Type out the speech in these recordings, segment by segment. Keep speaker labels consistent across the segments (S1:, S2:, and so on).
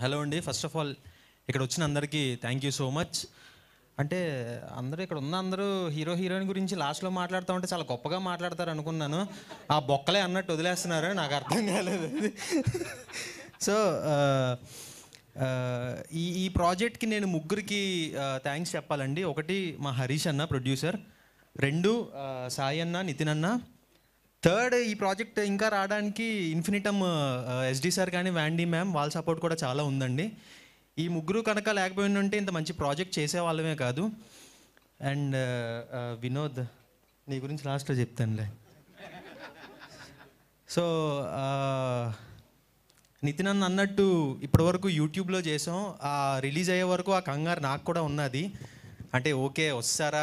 S1: hello అండి first of all ఇక్కడ వచ్చిన అందరికీ థ్యాంక్ యూ సో మచ్ అంటే అందరూ ఇక్కడ ఉన్న అందరూ హీరో హీరోయిన్ గురించి లాస్ట్లో మాట్లాడుతూ ఉంటే చాలా గొప్పగా మాట్లాడతారు అనుకున్నాను ఆ బొక్కలే అన్నట్టు వదిలేస్తున్నారు నాకు అర్థం కాలేదు సో uh, uh, ఈ ఈ ప్రాజెక్ట్కి నేను ముగ్గురికి థ్యాంక్స్ uh, చెప్పాలండి ఒకటి మా హరీష్ అన్న ప్రొడ్యూసర్ రెండు సాయి అన్న నితిన్ అన్న థర్డ్ ఈ ప్రాజెక్ట్ ఇంకా రావడానికి ఇన్ఫినిటమ్ ఎస్డి సార్ కానీ వ్యాండీ మ్యామ్ వాళ్ళ సపోర్ట్ కూడా చాలా ఉందండి ఈ ముగ్గురు కనుక లేకపోయినంటే ఇంత మంచి ప్రాజెక్ట్ చేసే వాళ్ళమే కాదు అండ్ వినోద్ నీ గురించి లాస్ట్లో చెప్తానులే సో నితిన్ అన్న అన్నట్టు ఇప్పటివరకు యూట్యూబ్లో చేసాం ఆ రిలీజ్ అయ్యే వరకు ఆ కంగారు నాకు కూడా ఉన్నది అంటే ఓకే వస్తారా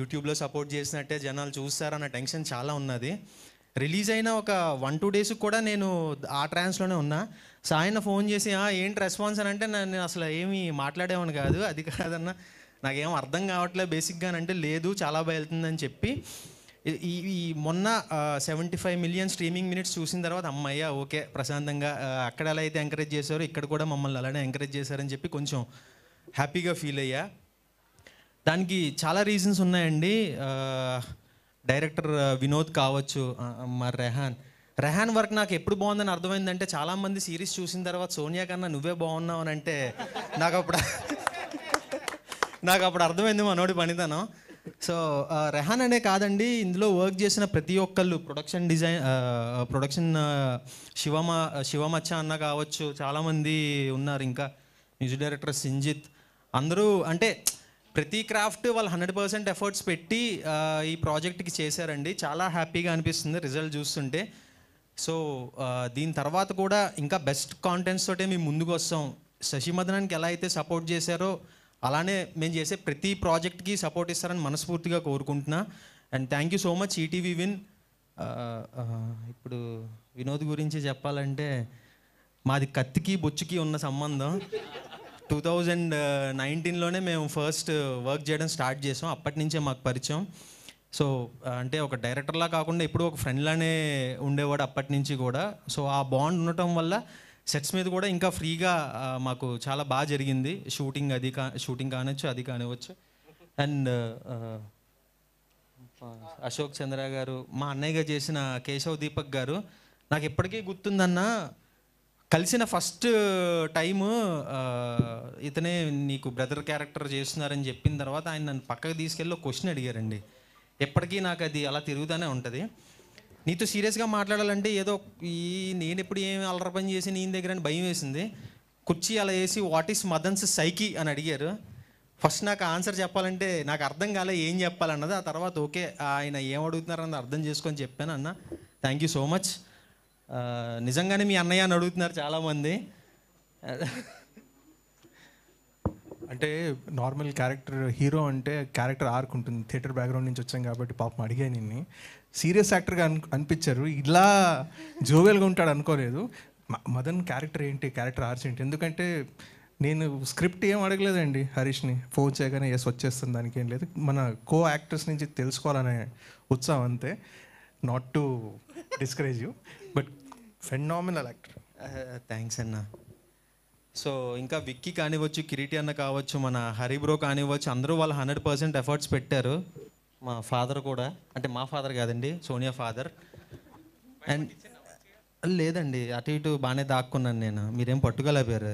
S1: యూట్యూబ్లో సపోర్ట్ చేసినట్టే జనాలు చూస్తారా అన్న టెన్షన్ చాలా ఉన్నది రిలీజ్ అయిన ఒక వన్ టూ డేస్ కూడా నేను ఆ ట్రాన్స్లోనే ఉన్నా సాయన ఫోన్ చేసి ఏంటి రెస్పాన్స్ అని అంటే నేను అసలు ఏమి మాట్లాడేవాడిని కాదు అది కాదన్న నాకేం అర్థం కావట్లేదు బేసిక్గా అంటే లేదు చాలా బయలుతుందని చెప్పి ఈ మొన్న seventy five million streaming minutes చూసిన తర్వాత అమ్మయ్య ఓకే ప్రశాంతంగా అక్కడ ఎలా అయితే ఎంకరేజ్ చేశారో ఇక్కడ కూడా మమ్మల్ని అలానే ఎంకరేజ్ చేశారని చెప్పి కొంచెం హ్యాపీగా ఫీల్ అయ్యా దానికి చాలా రీజన్స్ ఉన్నాయండి డైరెక్టర్ వినోద్ కావచ్చు మరి రెహాన్ రెహాన్ వర్క్ నాకు ఎప్పుడు బాగుందని అర్థమైందంటే చాలామంది సిరీస్ చూసిన తర్వాత సోనియా కన్నా నువ్వే బాగున్నావు అని అంటే నాకు అప్పుడు నాకు అప్పుడు అర్థమైంది మనోడి పనితనం సో రెహాన్ అనే కాదండి ఇందులో వర్క్ చేసిన ప్రతి ఒక్కళ్ళు ప్రొడక్షన్ డిజైన్ ప్రొడక్షన్ శివమ శివమచ్చ అన్న కావచ్చు చాలామంది ఉన్నారు ఇంకా మ్యూజిక్ డైరెక్టర్ సింజిత్ అందరూ అంటే ప్రతి క్రాఫ్ట్ వాళ్ళు హండ్రెడ్ పర్సెంట్ ఎఫర్ట్స్ పెట్టి ఈ ప్రాజెక్ట్కి చేశారండి చాలా హ్యాపీగా అనిపిస్తుంది రిజల్ట్ చూస్తుంటే సో దీని తర్వాత కూడా ఇంకా బెస్ట్ కాంటెంట్స్ తోటే మేము ముందుకు వస్తాం శశిమదనానికి ఎలా అయితే సపోర్ట్ చేశారో అలానే మేము చేసే ప్రతి ప్రాజెక్ట్కి సపోర్ట్ ఇస్తారని మనస్ఫూర్తిగా కోరుకుంటున్నా and thank you so much ETV e Win ఇప్పుడు వినోద్ గురించి చెప్పాలంటే మాది కత్తికి బొచ్చుకి ఉన్న సంబంధం టూ థౌజండ్ నైన్టీన్లోనే మేము ఫస్ట్ వర్క్ చేయడం స్టార్ట్ చేసాం అప్పటి నుంచే మాకు పరిచయం సో అంటే ఒక డైరెక్టర్లా కాకుండా ఇప్పుడు ఒక ఫ్రెండ్లానే ఉండేవాడు అప్పటి నుంచి కూడా సో ఆ బాండ్ ఉండటం వల్ల సెట్స్ మీద కూడా ఇంకా ఫ్రీగా మాకు చాలా బాగా జరిగింది షూటింగ్ అది కా షూటింగ్ కానివచ్చు అది కానివచ్చు అండ్ అశోక్ చంద్ర గారు మా అన్నయ్యగా చేసిన కేశవ్ దీపక్ గారు నాకు ఎప్పటికీ గుర్తుందన్నా కలిసిన ఫస్ట్ టైము ఇతనే నీకు బ్రదర్ క్యారెక్టర్ చేస్తున్నారని చెప్పిన తర్వాత ఆయన నన్ను పక్కకు తీసుకెళ్ళి క్వశ్చన్ అడిగారండి ఎప్పటికీ నాకు అది అలా తిరుగుతూనే ఉంటుంది నీతో సీరియస్గా మాట్లాడాలంటే ఏదో ఈ నేను ఎప్పుడు ఏం అల్లరి పని చేసి నీ దగ్గర అని భయం వేసింది కుర్చీ అలా వేసి వాట్ ఈస్ మదన్స్ సైకి అని అడిగారు ఫస్ట్ నాకు ఆన్సర్ చెప్పాలంటే నాకు అర్థం కాలే ఏం చెప్పాలన్నది ఆ తర్వాత ఓకే ఆయన ఏం అడుగుతున్నారన్నది అర్థం చేసుకొని చెప్పాను అన్న థ్యాంక్ యూ సో మచ్ నిజంగానే మీ అన్నయ్య అని అడుగుతున్నారు చాలామంది అంటే నార్మల్ క్యారెక్టర్ హీరో అంటే క్యారెక్టర్ ఆర్క్ ఉంటుంది థియేటర్ బ్యాక్గ్రౌండ్ నుంచి వచ్చాం కాబట్టి పాపం అడిగాయి నిన్ని సీరియస్ యాక్టర్గా అను అనిపించారు ఇలా జోవెల్గా ఉంటాడు అనుకోలేదు మదన్ క్యారెక్టర్ ఏంటి క్యారెక్టర్ ఆర్చ్ ఏంటి ఎందుకంటే నేను స్క్రిప్ట్ ఏం అడగలేదండి హరీష్ని ఫోన్ చేయగానే ఎస్ వచ్చేస్తుంది దానికి ఏం లేదు మన కో యాక్టర్స్ నుంచి తెలుసుకోవాలనే ఉత్సాహం అంతే not to discourage you but phenomenal actor thanks అన్న సో ఇంకా విక్కీ కానివ్వచ్చు కిరీటి అన్న కావచ్చు మన హరిబ్రో కానివ్వచ్చు అందరూ వాళ్ళు హండ్రెడ్ పర్సెంట్ ఎఫర్ట్స్ పెట్టారు మా ఫాదర్ కూడా అంటే మా ఫాదర్ కాదండి సోనియా ఫాదర్ అండ్ లేదండి అటు ఇటు బాగానే దాక్కున్నాను నేను మీరేం పట్టుకోలేపారు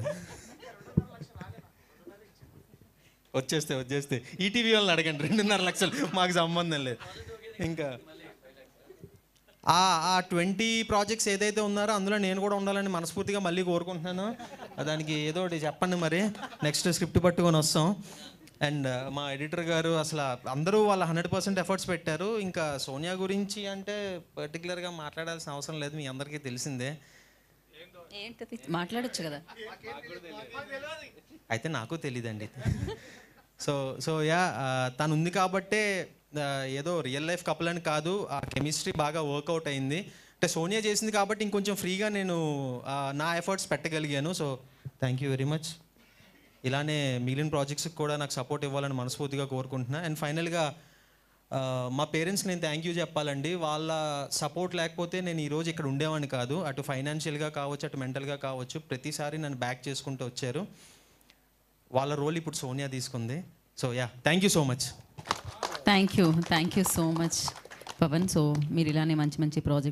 S1: వచ్చేస్తే వచ్చేస్తే ఈటీవీ వాళ్ళని అడగండి రెండున్నర లక్షలు మాకు సంబంధం లేదు ఇంకా ఆ ఆ ట్వంటీ ప్రాజెక్ట్స్ ఏదైతే ఉన్నారో అందులో నేను కూడా ఉండాలని మనస్ఫూర్తిగా మళ్ళీ కోరుకుంటున్నాను దానికి ఏదో ఒకటి చెప్పండి మరి నెక్స్ట్ స్క్రిప్ట్ పట్టుకొని వస్తాం అండ్ uh, మా ఎడిటర్ గారు అసలు అందరూ వాళ్ళ హండ్రెడ్ పర్సెంట్ ఎఫర్ట్స్ పెట్టారు ఇంకా సోనియా గురించి అంటే పర్టికులర్గా మాట్లాడాల్సిన అవసరం లేదు మీ అందరికీ తెలిసిందే మాట్లాడచ్చు కదా అయితే నాకు తెలీదండి సో సో యా తను ఉంది కాబట్టే ఏదో రియల్ లైఫ్ కపుల్ అని కాదు ఆ కెమిస్ట్రీ బాగా వర్కౌట్ అయింది అంటే సోనియా చేసింది కాబట్టి ఇంకొంచెం ఫ్రీగా నేను నా ఎఫర్ట్స్ పెట్టగలిగాను so thank you very much ఇలానే మిగిలిన ప్రాజెక్ట్స్కి కూడా నాకు సపోర్ట్ ఇవ్వాలని మనస్ఫూర్తిగా కోరుకుంటున్నా అండ్ ఫైనల్గా మా పేరెంట్స్కి నేను థ్యాంక్ యూ చెప్పాలండి వాళ్ళ సపోర్ట్ లేకపోతే నేను ఈరోజు ఇక్కడ ఉండేవాడిని కాదు అటు ఫైనాన్షియల్గా కావచ్చు అటు మెంటల్గా కావచ్చు ప్రతిసారి నన్ను బ్యాక్ చేసుకుంటూ వచ్చారు వాళ్ళ రోల్ ఇప్పుడు సోనియా తీసుకుంది so yeah thank you so much thank you thank you so much Pavan so మీరు ఇలానే మంచి మంచి ప్రాజెక్ట్స్